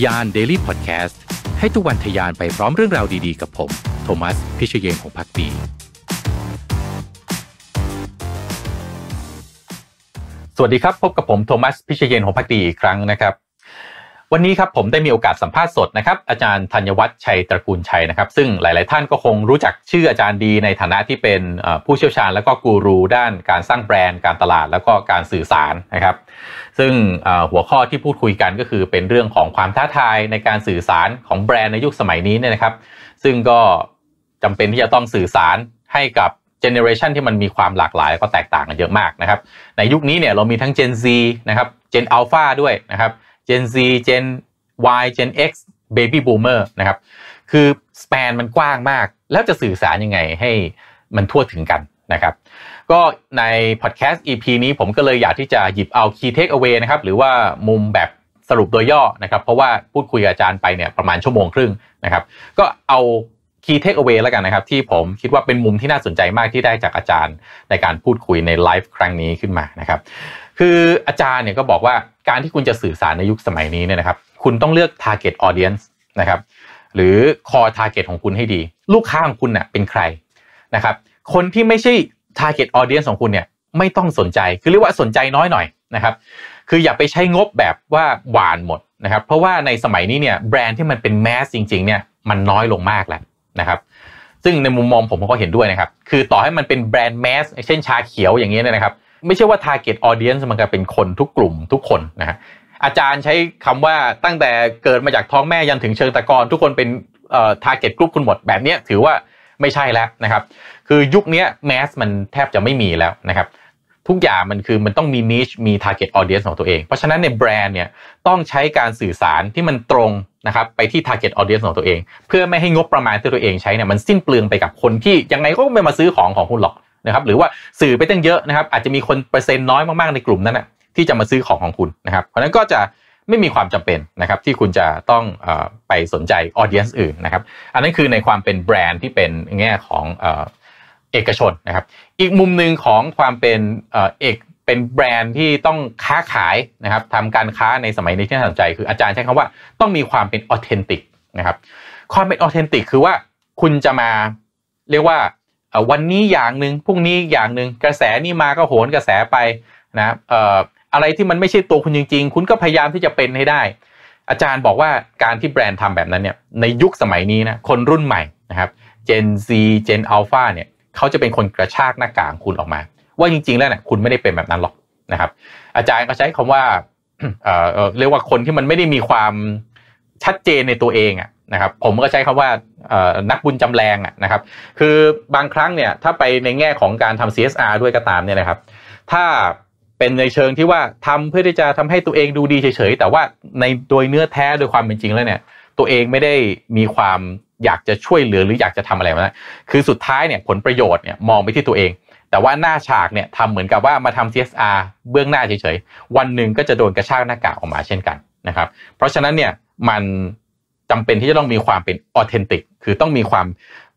ทยาน Daily Podcast ให้ทุกวันทยานไปพร้อมเรื่องราวดี ๆ กับผม โทมัส พิเชยงของพักดีสวัสดีครับ พบกับผม โทมัส พิเชยงของพักดีอีกครั้งนะครับวันนี้ครับผมได้มีโอกาสสัมภาษณ์สดนะครับ อาจารย์ธัญวัฒน์ชัยตระกูลชัยนะครับซึ่งหลาย ๆ ท่านก็คงรู้จักชื่ออาจารย์ดีในฐานะที่เป็นผู้เชี่ยวชาญและก็กูรูด้านการสร้างแบรนด์การตลาดแล้วก็การสื่อสารนะครับ ซึ่งหัวข้อที่พูดคุยกันก็คือเป็นเรื่องของความท้าทายในการสื่อสารของแบรนด์ในยุคสมัยนี้เนี่ยนะครับ ซึ่งก็จำเป็นที่จะต้องสื่อสารให้กับเจเนอเรชันที่มันมีความหลากหลาย ก็แตกต่างกันเยอะมากนะครับ ในยุคนี้เนี่ยเรามีทั้ง Gen Z นะครับ Gen Alpha ด้วยนะครับ Gen Z Gen Y Gen X Baby Boomer นะครับ คือสเปนมันกว้างมาก แล้วจะสื่อสารยังไงให้มันทั่วถึงกันนะครับ ก็ในพอดแคสต์ EP นี้ผมก็เลยอยากที่จะหยิบเอา Key Takeaway นะครับ หรือว่ามุมแบบสรุปโดยย่อนะครับ เพราะว่าพูดคุยกับอาจารย์ไปเนี่ยประมาณชั่วโมงครึ่งนะครับ ก็เอา Key Takeaway แล้วกันนะครับที่ผมคิดว่าเป็นมุมที่น่าสนใจมากที่ได้จากอาจารย์ ในการพูดคุยในไลฟ์ครั้งนี้ขึ้นมานะครับ คืออาจารย์เนี่ยก็บอกว่าการที่คุณจะสื่อสารในยุคสมัยนี้เนี่ยนะครับ คุณต้องเลือก target audience นะครับ หรือ core target ของคุณให้ดี ลูกค้าของคุณเนะ่ยเป็นใครนะครับ คนที่ไม่ใช่ target audience ของคุณเนี่ยไม่ต้องสนใจ คือเรียกว่าสนใจน้อยหน่อยนะครับ คืออย่าไปใช้งบแบบว่าหวานหมดนะครับ เพราะว่าในสมัยนี้เนี่ยแบรนด์ที่มันเป็นแมสจริง ๆเนี่ยมันน้อยลงมากแล้วนะครับ ซึ่งในมุมมองผมก็เห็นด้วยนะครับ คือต่อให้มันเป็นแบรนด์แมสเช่นชาเขียวอย่างเงี้ยนะครับไม่ใช่ว่า target audience มันกยเป็นคนทุกกลุ่มทุกคนนะฮะอาจารย์ใช้คำว่าตั้งแต่เกิดมาจากท้องแม่ยันถึงเชิงตะกอนทุกคนเป็นเอ่อ target group คุณหมดแบบนี้ถือว่าไม่ใช่แล้วนะครับคือยุคนี้แมสมันแทบจะไม่มีแล้วนะครับทุกอย่างมันคือมันต้องมีนิชมี target audience ของตัวเอง เพราะฉะนั้นในแบรนด์เนี่ยต้องใช้การสื่อสารที่มันตรงนะครับไปที่ target audience ของตัวเอง เพื่อไม่ให้งบประมาณที่ตัวเองใช้เนี่ยมันสิ้นเปลืองไปกับคนที่ยังไงก็ไม่มาซื้อของของคุณหรอกนะครับหรือว่าสื่อไปตั้งเยอะนะครับ อาจจะมีคนเปอร์เซ็นต์น้อยมากๆ ในกลุ่มนั้นนะที่จะมาซื้อของของคุณนะครับเพราะนั้นก็จะไม่มีความจำเป็นนะครับที่คุณจะต้องอไปสนใจออเดียนซ์อื่นนะครับอันนั้นคือในความเป็นแบรนด์ที่เป็นแง่ของเอกชนนะครับอีกมุมหนึ่งของความเป็นเอกเป็นแบรนด์ที่ต้องค้าขายนะครับทำการค้าในสมัยนี้ที่น่าสนใจ คืออาจารย์ใช้คำว่า ต้องมีความเป็นออเทนติกนะครับความเป็นออเทนติกคือว่าคุณจะมาเรียกว่าวันนี้อย่างหนึ่งพรุ่งนี้อย่างหนึ่งกระแสนี่มาก็โหนกระแสไปนะอะไรที่มันไม่ใช่ตัวคุณจริงๆ คุณก็พยายามที่จะเป็นให้ได้ อาจารย์บอกว่าการที่แบรนด์ทำแบบนั้นเนี่ยในยุคสมัยนี้นะคนรุ่นใหม่นะครับ Gen Z Gen Alpha เนี่ยเขาจะเป็นคนกระชากหน้ากากคุณออกมา ว่าจริงๆแล้วเนี่ยคุณไม่ได้เป็นแบบนั้นหรอกนะครับอาจารย์ก็ใช้คำว่าเรียกว่าคนที่มันไม่ได้มีความชัดเจนในตัวเองอ่ะนะครับผมก็ใช้คำว่านักบุญจำแรงนะครับ คือบางครั้งเนี่ยถ้าไปในแง่ของการทำ CSR ด้วยก็ตามเนี่ยนะครับ ถ้าเป็นในเชิงที่ว่าทำเพื่อที่จะทำให้ตัวเองดูดีเฉยๆ แต่ว่าในโดยเนื้อแท้โดยความเป็นจริงแล้วเนี่ยตัวเองไม่ได้มีความอยากจะช่วยเหลือ หรืออยากจะทำอะไรมาคือสุดท้ายเนี่ยผลประโยชน์เนี่ยมองไปที่ตัวเอง แต่ว่าหน้าฉากเนี่ยทำเหมือนกับว่ามาทำ CSR เบื้องหน้าเฉยๆวันหนึ่งก็จะโดนกระชากหน้ากากออกมาเช่นกันนะครับ เพราะฉะนั้นเนี่ยมันจำเป็นที่จะต้องมีความเป็นออเทนติก คือต้องมีความ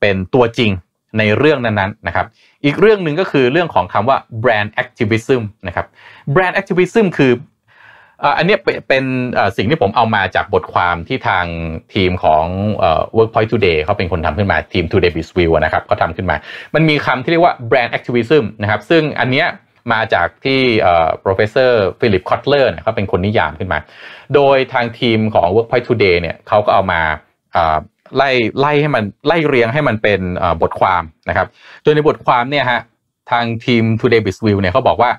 เป็นตัวจริงในเรื่องนั้นๆนะครับ อีกเรื่องหนึ่งก็คือเรื่องของคำว่าแบรนด์แอคทิวิซึมนะครับ แบรนด์แอคทิวิซึมคืออันนี้เป็นสิ่งที่ผมเอามาจากบทความที่ทางทีมของ Workpoint Today เขาเป็นคนทำขึ้นมา ทีม Today b i z v i e w นะครับเขาทำขึ้นมา มันมีคำที่เรียกว่า Brand Activism นะครับ ซึ่งอันนี้มาจากที่ professor Philip Kotler เขาเป็นคนนิยามขึ้นมาโดยทางทีมของ Workpoint Today เนี่ยเขาก็เอามาไล่ไล่ให้มันไล่เรียงให้มันเป็นบทความนะครับโดยในบทความเนี่ยฮะทางทีม Today b i z v i e w เนี่ยเขาบอกว่า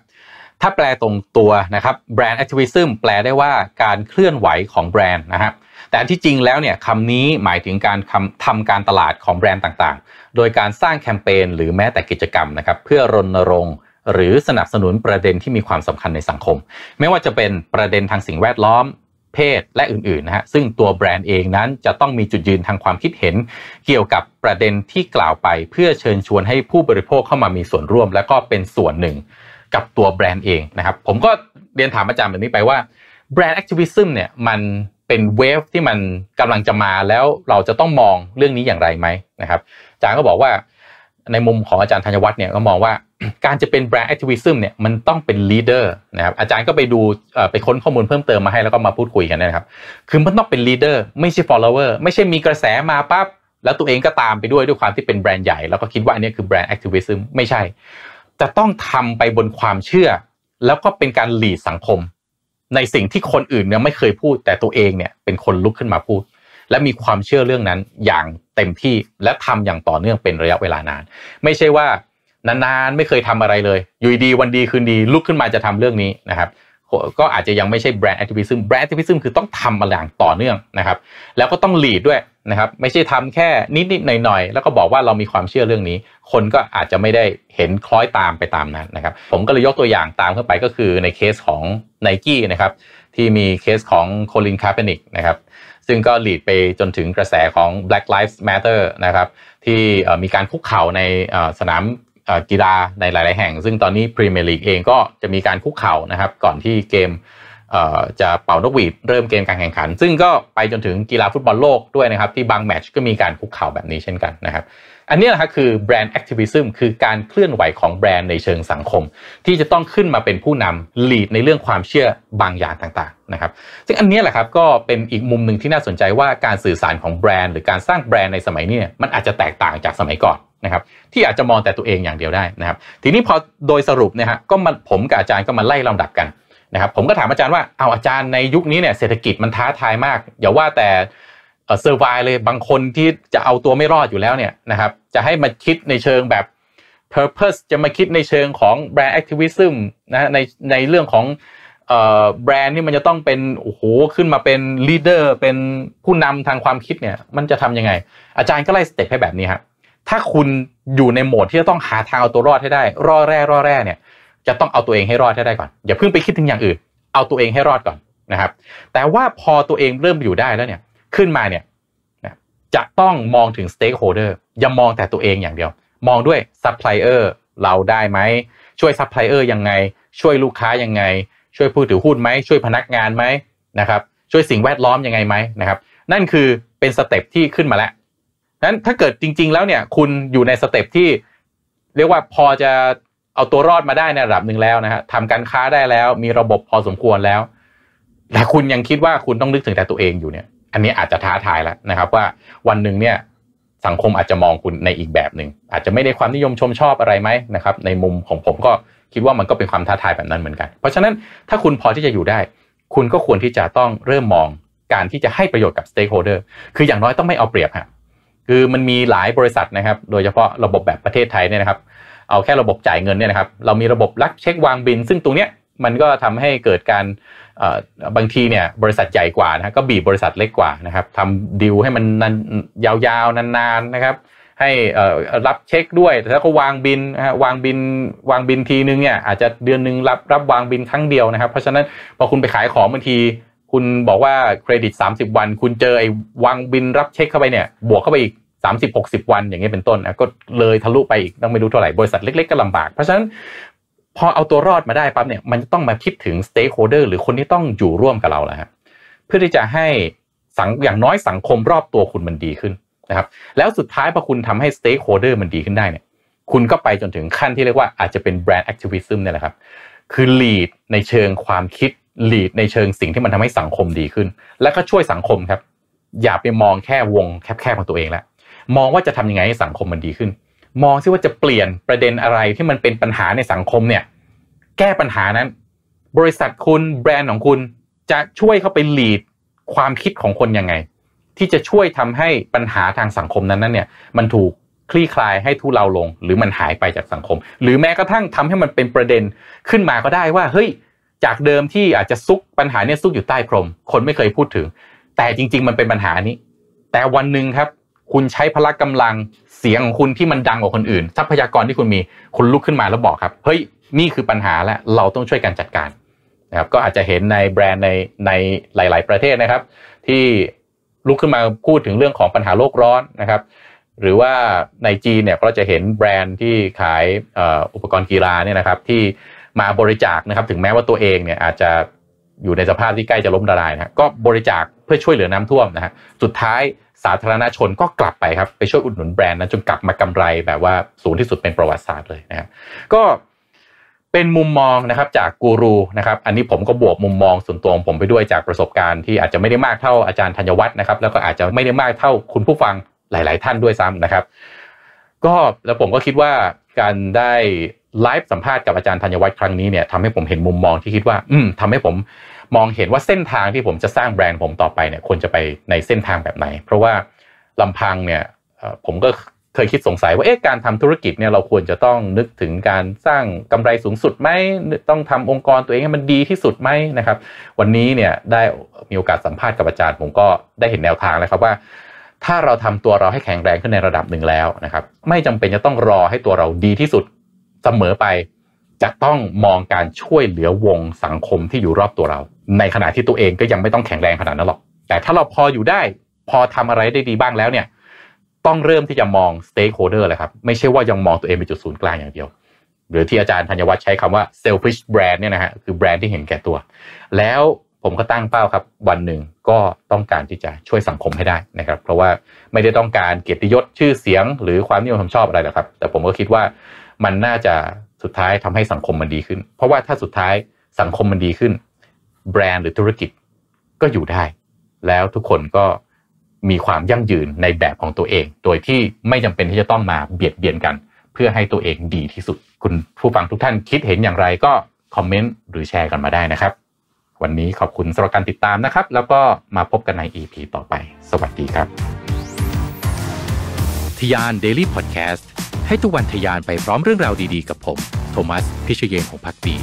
ถ้าแปลตรงตัวนะครับแบรนด์แอ i v ิ s m ซึแปลได้ว่าการเคลื่อนไหวของแบรนด์นะครับแต่ที่จริงแล้วเนี่ยคำนี้หมายถึงการทำการตลาดของแบรนด์ต่างๆ โดยการสร้างแคมเปญหรือแม้แต่กิจกรรมนะครับเพื่อรณรงค์หรือสนับสนุนประเด็นที่มีความสำคัญในสังคม ไม่ว่าจะเป็นประเด็นทางสิ่งแวดล้อม เพศและอื่นๆนะฮะซึ่งตัวแบรนด์เองนั้นจะต้องมีจุดยืนทางความคิดเห็น เกี่ยวกับประเด็นที่กล่าวไป เพื่อเชิญชวนให้ผู้บริโภคเข้ามามีส่วนร่วม และก็เป็นส่วนหนึ่ง กับตัวแบรนด์เองนะครับ ผมก็เรียนถามอาจารย์แบบนี้ไปว่าแบรนด์แอคทิวิซึมเนี่ยมันเป็นเวฟที่มันกำลังจะมาแล้วเราจะต้องมองเรื่องนี้อย่างไรไหมนะครับอาจารย์ก็บอกว่าในมุมของอาจารย์ธัญวัฒน์เนี่ยก็มองว่าการจะเป็นแบรนด์แอคทิวิซึมเนี่ยมันต้องเป็นลีดเดอร์นะครับอาจารย์ก็ไปดูไปค้นข้อมูลเพิ่มเติมมาให้แล้วก็มาพูดคุยกันนะครับคือมันต้องเป็นลีดเดอร์ไม่ใช่ follower ไม่ใช่มีกระแสมาปั๊บแล้วตัวเองก็ตามไปด้วยด้วยความที่เป็นแบรนด์ใหญ่แล้วก็คิดว่าอันนี้คือแบรนด์แอคทิวิซึมไม่ใช่ จะต้องทำไปบนความเชื่อ แล้วก็เป็นการหลีดสังคม ในสิ่งที่คนอื่นเนี่ยไม่เคยพูด แต่ตัวเองเนี่ยเป็นคนลุกขึ้นมาพูดและมีความเชื่อเรื่องนั้นอย่างเต็มที่และทำอย่างต่อเนื่องเป็นระยะเวลานาน ไม่ใช่ว่านานๆไม่เคยทำอะไรเลย อยู่ดีวันดีคืนดีลุกขึ้นมาจะทำเรื่องนี้นะครับ ก็อาจจะยังไม่ใช่แบรนด์แอคทิวิซึมแบรนด์แอคทิวิซึมคือต้องทำมาอย่างต่อเนื่องนะครับ แล้วก็ต้องหลีดด้วยนะครับ ไม่ใช่ทำแค่นิด ๆ หน่อย ๆ แล้วก็บอกว่าเรามีความเชื่อเรื่องนี้ คนก็อาจจะไม่ได้เห็นคล้อยตามไปตามนั้นนะครับ ผมก็เลยยกตัวอย่างตามเข้าไปก็คือในเคสของไนกี้นะครับที่มีเคสของโคลินคาร์เปนิกนะครับซึ่งก็หลีดไปจนถึงกระแสของ Black Lives Matter นะครับที่มีการคุกเข่าในสนามกีฬาในหลาย ๆ แห่ง ซึ่งตอนนี้พรีเมียร์ลีกเองก็จะมีการคุกเข่านะครับก่อนที่เกมจะเป่านกหวีด เริ่มเกมการแข่งขัน ซึ่งก็ไปจนถึงกีฬาฟุตบอลโลกด้วยนะครับที่บางแมตช์ก็มีการคุกเข่าแบบนี้เช่นกันนะครับอันนี้แหละคือแบรนด์แอคทิวิซึมคือการเคลื่อนไหวของแบรนด์ในเชิงสังคม ที่จะต้องขึ้นมาเป็นผู้นำลีดในเรื่องความเชื่อบางอย่างต่างๆนะครับซึ่งอันนี้แหละครับก็เป็นอีกมุมหนึ่งที่น่าสนใจว่าการสื่อสารของแบรนด์หรือการสร้างแบรนด์ในสมัยนี้มันอาจจะแตกต่างจากสมัยก่อนนะครับที่อาจจะมองแต่ตัวเองอย่างเดียวได้นะครับทีนี้พอโดยสรุปนะฮะก็มาผมกับอาจารย์ก็มาไล่ลำดับกันนะครับ ผมก็ถามอาจารย์ว่าเอาอาจารย์ในยุคนี้เนี่ยเศรษฐกิจมันท้าทายมากอย่าว่าแต่เซอร์ไวเลย บางคนที่จะเอาตัวไม่รอดอยู่แล้วเนี่ยนะครับจะให้มาคิดในเชิงแบบ Purpose จะมาคิดในเชิงของแบรนด์แอคทิวิซึมนะในในเรื่องของแบรนด์นี่มันจะต้องเป็นโอ้โหขึ้นมาเป็นลีดเดอร์เป็นผู้นำทางความคิดเนี่ยมันจะทํำยังไง อาจารย์ก็ไล่สเต็ปให้แบบนี้ครับถ้าคุณอยู่ในโหมดที่จะต้องหาทางเอาตัวรอดให้ได้ รอดแร่รอดแร่เนี่ยจะต้องเอาตัวเองให้รอดให้ได้ก่อน อย่าเพิ่งไปคิดถึงอย่างอื่นเอาตัวเองให้รอดก่อนนะครับแต่ว่าพอตัวเองเริ่มอยู่ได้แล้วเนี่ยขึ้นมาเนี่ยจะต้องมองถึงสเต็กโฮเดอร์อย่ามองแต่ตัวเองอย่างเดียว มองด้วยซัพพลายเออร์เราได้ไหม ช่วยซัพพลายเออร์ยังไง ช่วยลูกค้ายังไง ช่วยผู้ถือหุ้นไหมช่วยพนักงานไหมนะครับช่วยสิ่งแวดล้อมยังไงไหมนะครับนั่นคือเป็นสเต็ปที่ขึ้นมาแล้วนั้นถ้าเกิดจริงๆ แล้วเนี่ยคุณอยู่ในสเต็ปที่เรียกว่าพอจะเอาตัวรอดมาได้ในระดับหนึ่งแล้วนะฮะทำการค้าได้แล้ว มีระบบพอสมควรแล้วแต่คุณยังคิดว่าคุณต้องนึกถึงแต่ตัวเองอยู่เนี่ยอันนี้อาจจะท้าทายแล้วนะครับว่าวันหนึ่งเนี่ยสังคมอาจจะมองคุณในอีกแบบหนึ่งอาจจะไม่ได้ความนิยมชมชอบอะไรไหมนะครับ ในมุมของผมก็คิดว่ามันก็เป็นความท้าทายแบบนั้นเหมือนกัน เพราะฉะนั้นถ้าคุณพอที่จะอยู่ได้ คุณก็ควรที่จะต้องเริ่มมองการที่จะให้ประโยชน์กับสเต็กโฮเดอร์คืออย่างน้อยต้องไม่เอาเปรียบฮะคือมันมีหลายบริษัทนะครับโดยเฉพาะระบบแบบประเทศไทยเนี่ยนะครับ เอาแค่ระบบจ่ายเงินเนี่ยนะครับ เรามีระบบลักเช็ควางบิน ซึ่งตรงเนี้ยมันก็ทำให้เกิดการบางทีเนี่ยบริษัทใหญ่กว่านะก็บีบบริษัทเล็กกว่านะครับทำดิวให้มันนันยาวๆนานๆนะครับ ให้รับเช็คด้วยแล้วก็วางบินวางบินวางบินทีนึงเนี่ยอาจจะเดือนนึงรับรับวางบินครั้งเดียวนะครับ เพราะฉะนั้นพอคุณไปขายของบางทีคุณบอกว่าเครดิต 30 วันคุณเจอไอ้วางบินรับเช็คเข้าไปเนี่ยบวกเข้าไปอีก 30 60 วันอย่างเงี้ยเป็นต้นนะก็เลยทะลุไปอีกต้องไม่รู้เท่าไหร่บริษัทเล็กๆก็ลำบากเพราะฉะนั้นพอเอาตัวรอดมาได้ปั๊บเนี่ยมันต้องมาคิดถึงสเต็กโฮเดอร์หรือคนที่ต้องอยู่ร่วมกับเราแหละครับเพื่อที่จะให้สังอย่างน้อยสังคมรอบตัวคุณมันดีขึ้นนะครับ แล้วสุดท้ายพอคุณทำให้สเต็กโฮเดอร์มันดีขึ้นได้เนี่ยคุณก็ไปจนถึงขั้นที่เรียกว่าอาจจะเป็นแบรนด์แอคทิวิซึมเนี่ยแหละครับคือลีดในเชิงความคิดลีดในเชิงสิ่งที่มันทำให้สังคมดีขึ้น และก็ช่วยสังคมครับอย่าไปมองแค่วงแคบๆของตัวเองแล้วมองว่าจะทำยังไงให้สังคมมันดีขึ้นมองซิว่าจะเปลี่ยนประเด็นอะไรที่มันเป็นปัญหาในสังคมเนี่ย แก้ปัญหานั้น บริษัทคุณแบรนด์ของคุณจะช่วยเข้าไปหลีดความคิดของคนยังไง ที่จะช่วยทำให้ปัญหาทางสังคมนั้นนั้นเนี่ย มันถูกคลี่คลายให้ทุเลาลง หรือมันหายไปจากสังคม หรือแม้กระทั่งทำให้มันเป็นประเด็นขึ้นมาก็ได้ว่าเฮ้ยจากเดิมที่อาจจะซุกปัญหาเนี่ยซุกอยู่ใต้พรม คนไม่เคยพูดถึง แต่จริงๆมันเป็นปัญหานี้ แต่วันหนึ่งครับคุณใช้พละกำลังเสียงของคุณที่มันดังกว่าคนอื่น ทรัพยากรที่คุณมีคุณลุกขึ้นมาแล้วบอกครับเฮ้ยนี่คือปัญหาและเราต้องช่วยกันจัดการนะครับ ก็อาจจะเห็นในแบรนด์ในในหลาย ๆประเทศนะครับ ที่ลุกขึ้นมาพูดถึงเรื่องของปัญหาโลกร้อนนะครับ หรือว่าในจีนเนี่ยก็จะเห็นแบรนด์ที่ขายอุปกรณ์กีฬาเนี่ยนะครับที่มาบริจาคนะครับ ถึงแม้ว่าตัวเองเนี่ยอาจจะอยู่ในสภาพที่ใกล้จะล้มละลายนะก็บริจาคเพื่อช่วยเหลือน้ำท่วมนะฮะสุดท้ายสาธารณชนก็กลับไปครับไปช่วยอุดหนุนแบรนด์นะจนกลับมากำไรแบบว่า สูงที่สุดเป็นประวัติศาสตร์เลยนะฮะก็เป็นมุมมองนะครับจากกูรูนะครับอันนี้ผมก็บวกมุมมองส่วนตัวของผมไปด้วยจากประสบการณ์ที่อาจจะไม่ได้มากเท่าอาจารย์ธัญวัฒน์นะครับแล้วก็อาจจะไม่ได้มากเท่าคุณผู้ฟังหลาย ๆ ท่านด้วยซ้ำนะครับก็แล้วผมก็คิดว่าการได้ไลฟ์สัมภาษณ์กับอาจารย์ธัญวัฒน์ครั้งนี้เนี่ยทำให้ผมเห็นมุมมองที่คิดว่า อืมทำให้ผมมองเห็นว่าเส้นทางที่ผมจะสร้างแบรนด์ผมต่อไปเนี่ยควรจะไปในเส้นทางแบบไหน เพราะว่าลำพังเนี่ยผมก็เคยคิดสงสัยว่าเอ๊ะการทำธุรกิจเนี่ยเราควรจะต้องนึกถึงการสร้างกำไรสูงสุดไหมต้องทำองค์กรตัวเองให้มันดีที่สุดไหมนะครับ วันนี้เนี่ยได้มีโอกาสสัมภาษณ์กับอาจารย์ผมก็ได้เห็นแนวทางแล้วครับว่า ถ้าเราทำตัวเราให้แข็งแรงขึ้นในระดับหนึ่งแล้วนะครับไม่จำเป็นจะต้องรอให้ตัวเราดีที่สุดสมอไปจะต้องมองการช่วยเหลือวงสังคมที่อยู่รอบตัวเรา ในขณะที่ตัวเองก็ยังไม่ต้องแข็งแรงขนาดนั้นหรอก แต่ถ้าเราพออยู่ได้พอทำอะไรได้ดีบ้างแล้วเนี่ยต้องเริ่มที่จะมองสเต็กโฮเดอร์เลยครับ ไม่ใช่ว่ายังมองตัวเองเป็นจุดศูนย์กลางอย่างเดียว หรือที่อาจารย์ธัญวัฒน์ใช้คำว่า selfish brand เนี่ยนะฮะคือแบรนด์ที่เห็นแก่ตัวแล้วผมก็ตั้งเป้าครับวันหนึ่งก็ต้องการที่จะช่วยสังคมให้ได้นะครับเพราะว่าไม่ได้ต้องการเกียรติยศชื่อเสียง หรือความนิยมชมชอบอะไรหรอกครับ แต่ผมก็คิดว่ามันน่าจะสุดท้ายทำให้สังคมมันดีขึ้น เพราะว่าถ้าสุดท้ายสังคมมันดีขึ้น แบรนด์หรือธุรกิจก็อยู่ได้ แล้วทุกคนก็มีความยั่งยืนในแบบของตัวเอง โดยที่ไม่จำเป็นที่จะต้องมาเบียดเบียนกัน เพื่อให้ตัวเองดีที่สุด คุณผู้ฟังทุกท่านคิดเห็นอย่างไรก็คอมเมนต์หรือแชร์กันมาได้นะครับ วันนี้ขอบคุณสำหรับการติดตามนะครับ แล้วก็มาพบกันใน EP ต่อไป สวัสดีครับทยาน Daily Podcast ให้ทุกวันทยานไปพร้อมเรื่องราวดีๆ กับผม โทมัส พิชเยงของพักดี